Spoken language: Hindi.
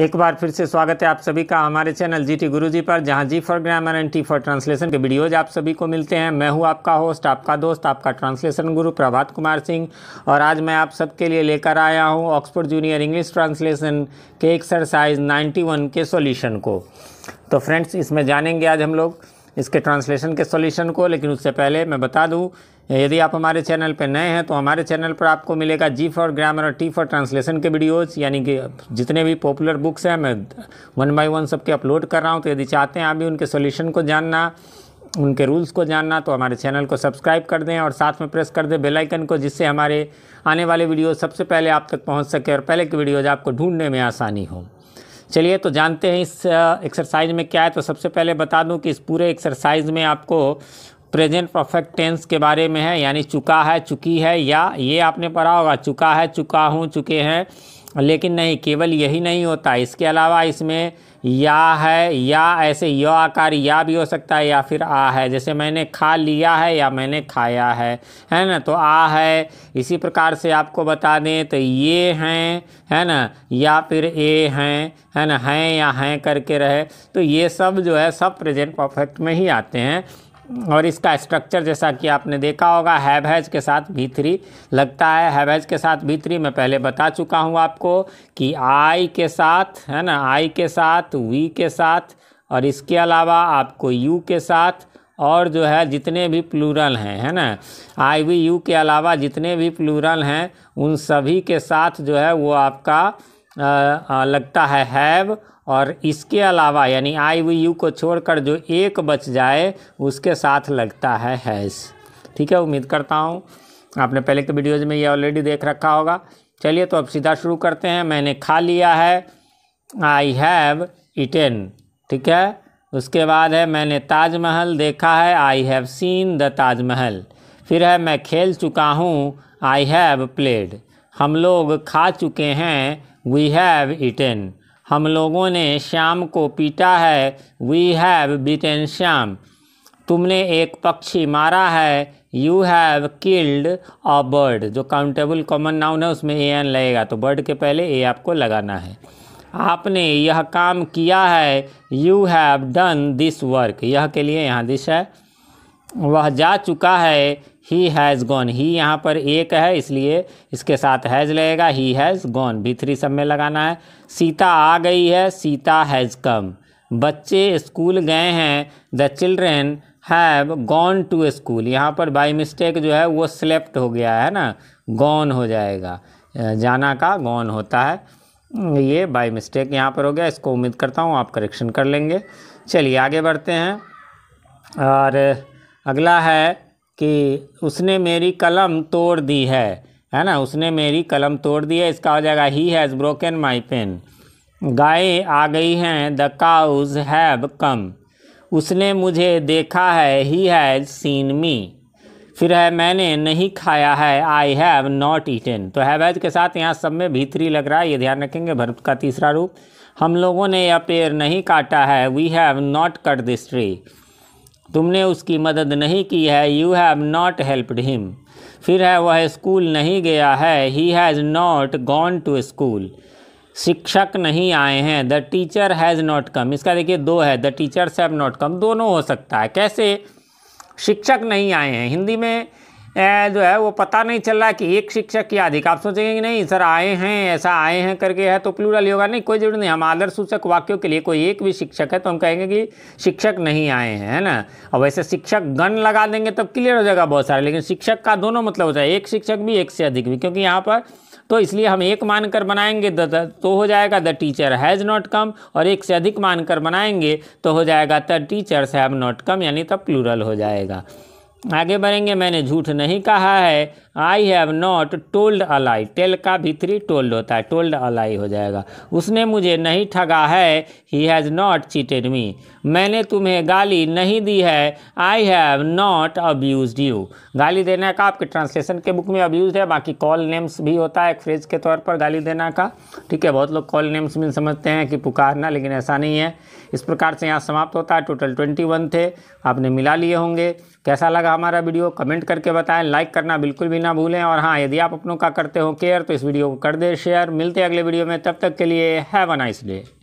एक बार फिर से स्वागत है आप सभी का हमारे चैनल जी टी गुरु जी पर जहाँ G for grammar and T for translation के वीडियोज आप सभी को मिलते हैं मैं हूँ आपका होस्ट आपका दोस्त आपका ट्रांसलेशन गुरु प्रभात कुमार सिंह और आज मैं आप सबके लिए लेकर आया हूँ ऑक्सफोर्ड जूनियर इंग्लिश ट्रांसलेशन के एक्सरसाइज वन के सोल्यूशन को तो फ्रेंड्स इसमें जानेंगे आज हम लोग इसके ट्रांसलेशन के सोल्यूशन को लेकिन उससे पहले मैं बता दूँ यदि आप हमारे चैनल पर नए हैं तो हमारे चैनल पर आपको मिलेगा जी फॉर ग्रामर और टी फॉर ट्रांसलेशन के वीडियोज़ यानी कि जितने भी पॉपुलर बुक्स हैं मैं वन बाय वन सबके अपलोड कर रहा हूँ तो यदि चाहते हैं आप भी उनके सोल्यूशन को जानना उनके रूल्स को जानना तो हमारे चैनल को सब्सक्राइब कर दें और साथ में प्रेस कर दें बेलाइकन को जिससे हमारे आने वाले वीडियो सबसे पहले आप तक पहुँच सके और पहले के वीडियोज आपको ढूंढने में आसानी हो चलिए तो जानते हैं इस एक्सरसाइज में क्या है तो सबसे पहले बता दूं कि इस पूरे एक्सरसाइज में आपको प्रेजेंट परफेक्ट टेंस के बारे में है यानी चुका है चुकी है या ये आपने पढ़ा होगा चुका है चुका हूँ चुके हैं लेकिन नहीं केवल यही नहीं होता इसके अलावा इसमें या है या ऐसे य आकार या भी हो सकता है या फिर आ है जैसे मैंने खा लिया है या मैंने खाया है है ना तो आ है इसी प्रकार से आपको बता दें तो ये हैं है ना या फिर ए हैं है ना हैं या हैं करके रहे तो ये सब जो है सब प्रेजेंट परफेक्ट में ही आते हैं और इसका स्ट्रक्चर जैसा कि आपने देखा होगा हैवहैज के साथ भी थ्री लगता है हैवैज के साथ भी थ्री मैं पहले बता चुका हूँ आपको कि आई के साथ है ना आई के साथ वी के साथ और इसके अलावा आपको यू के साथ और जो है जितने भी प्लूरल हैं है ना आई वी यू के अलावा जितने भी प्लूरल हैं उन सभी के साथ जो है वो आपका लगता है हैव और इसके अलावा यानी आई वी यू को छोड़कर जो एक बच जाए उसके साथ लगता है हैज़ ठीक है उम्मीद करता हूँ आपने पहले के तो वीडियोज़ में ये ऑलरेडी देख रखा होगा चलिए तो अब सीधा शुरू करते हैं मैंने खा लिया है आई हैव इटेन ठीक है उसके बाद है मैंने ताजमहल देखा है I have seen the Taj Mahal फिर है मैं खेल चुका हूँ आई हैव प्लेड हम लोग खा चुके हैं वी हैव ईटन हम लोगों ने शाम को पीटा है वी हैव बीटन श्याम तुमने एक पक्षी मारा है you have killed a bird जो काउंटेबल कॉमन नाउन है उसमें ए एन लगेगा तो बर्ड के पहले ए आपको लगाना है आपने यह काम किया है you have done this work यह के लिए यहाँ दिस है वह जा चुका है ही हैज़ गॉन ही यहाँ पर एक है इसलिए इसके साथ हैज़ लगेगा ही हैज़ गॉन भी थ्री सब में लगाना है सीता आ गई है सीता हैज़ कम बच्चे स्कूल गए हैं the children have gone to school यहाँ पर बाई मिस्टेक जो है वो स्लेप्ट हो गया है ना गॉन हो जाएगा जाना का गॉन होता है ये बाई मिस्टेक यहाँ पर हो गया इसको उम्मीद करता हूँ आप करेक्शन कर लेंगे चलिए आगे बढ़ते हैं और अगला है कि उसने मेरी कलम तोड़ दी है है ना उसने मेरी कलम तोड़ दी है इसका हो जाएगा he has broken my pen गाय आ गई हैं द काउज हैव कम उसने मुझे देखा है ही हैज़ सीन मी फिर है मैंने नहीं खाया है आई हैव नॉट ईटन तो हैवेज के साथ यहाँ सब में भीतरी लग रहा है ये ध्यान रखेंगे भर का तीसरा रूप हम लोगों ने यह पेड़ नहीं काटा है we have not cut this tree तुमने उसकी मदद नहीं की है you have not helped him फिर है वह स्कूल नहीं गया है he has not gone to school शिक्षक नहीं आए हैं the teacher has not come इसका देखिए दो है the teachers have not come दोनों हो सकता है कैसे शिक्षक नहीं आए हैं हिंदी में जो है वो पता नहीं चल रहा कि एक शिक्षक या अधिक आप सोचेंगे कि नहीं सर आए हैं ऐसा आए हैं करके है तो प्लूरल होगा नहीं कोई जरूरत नहीं हम आदर सूचक वाक्यों के लिए कोई एक भी शिक्षक है तो हम कहेंगे कि शिक्षक नहीं आए हैं है ना और वैसे शिक्षक गन लगा देंगे तब क्लियर हो जाएगा बहुत सारे लेकिन शिक्षक का दोनों मतलब होता है एक शिक्षक भी एक से अधिक भी क्योंकि यहाँ पर तो इसलिए हम एक मानकर बनाएंगे द, द, तो हो जाएगा the teacher has not come और एक से अधिक मानकर बनाएंगे तो हो जाएगा the teachers have not come यानी तब प्लूरल हो जाएगा आगे बढ़ेंगे मैंने झूठ नहीं कहा है I have not told a lie tell का भीतरी टोल्ड होता है टोल्ड अलाई हो जाएगा उसने मुझे नहीं ठगा है he has not cheated me मैंने तुम्हें गाली नहीं दी है I have not abuse you गाली देना का आपके ट्रांसलेशन के बुक में अब्यूज है बाकी कॉल नेम्स भी होता है एक फ्रेज के तौर पर गाली देना का ठीक है बहुत लोग कॉल नेम्स भी समझते हैं कि पुकारना लेकिन ऐसा नहीं है इस प्रकार से यहाँ समाप्त होता है टोटल ट्वेंटी वन थे आपने मिला लिए होंगे कैसा लगा हमारा वीडियो कमेंट करके बताएं लाइक करना बिल्कुल भी ना भूलें और हाँ यदि आप अपनों का करते हो केयर तो इस वीडियो को कर दें शेयर मिलते हैं अगले वीडियो में तब तक के लिए हैव अ नाइस डे